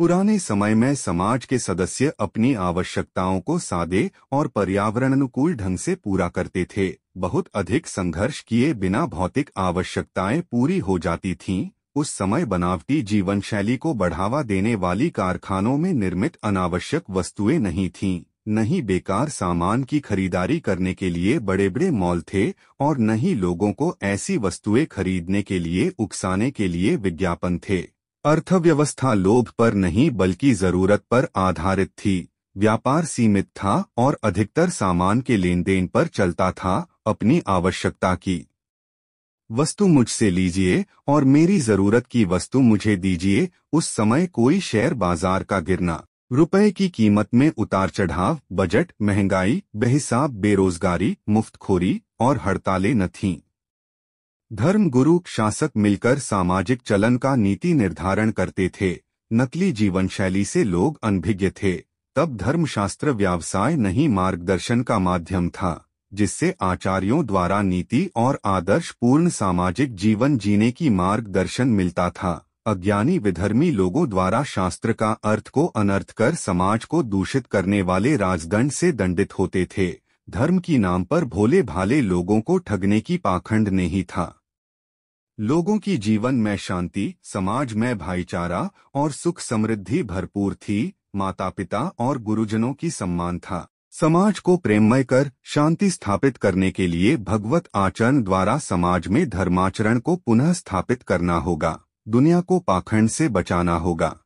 पुराने समय में समाज के सदस्य अपनी आवश्यकताओं को सादे और पर्यावरण अनुकूल ढंग से पूरा करते थे बहुत अधिक संघर्ष किए बिना भौतिक आवश्यकताएं पूरी हो जाती थीं उस समय बनावटी जीवन शैली को बढ़ावा देने वाली कारखानों में निर्मित अनावश्यक वस्तुएं नहीं थीं न ही बेकार सामान की खरीदारी करने के लिए बड़े बड़े मॉल थे और न ही लोगों को ऐसी वस्तुएं खरीदने के लिए उकसाने के लिए विज्ञापन थे अर्थव्यवस्था लोभ पर नहीं बल्कि जरूरत पर आधारित थी व्यापार सीमित था और अधिकतर सामान के लेनदेन पर चलता था अपनी आवश्यकता की वस्तु मुझसे लीजिए और मेरी जरूरत की वस्तु मुझे दीजिए उस समय कोई शेयर बाजार का गिरना रुपए की कीमत में उतार चढ़ाव बजट महंगाई बेहिसाब बेरोजगारी मुफ्तखोरी और हड़तालें न थीं धर्म गुरु शासक मिलकर सामाजिक चलन का नीति निर्धारण करते थे नकली जीवन शैली से लोग अनभिज्ञ थे तब धर्मशास्त्र व्यवसाय नहीं मार्गदर्शन का माध्यम था जिससे आचार्यों द्वारा नीति और आदर्श पूर्ण सामाजिक जीवन जीने की मार्गदर्शन मिलता था अज्ञानी विधर्मी लोगों द्वारा शास्त्र का अर्थ को अनर्थ कर समाज को दूषित करने वाले राजदंड से दंडित होते थे धर्म की नाम पर भोले भाले लोगों को ठगने की पाखंड नहीं था लोगों की जीवन में शांति समाज में भाईचारा और सुख समृद्धि भरपूर थी माता पिता और गुरुजनों की सम्मान था समाज को प्रेममय कर शांति स्थापित करने के लिए भगवत आचरण द्वारा समाज में धर्माचरण को पुनः स्थापित करना होगा दुनिया को पाखंड से बचाना होगा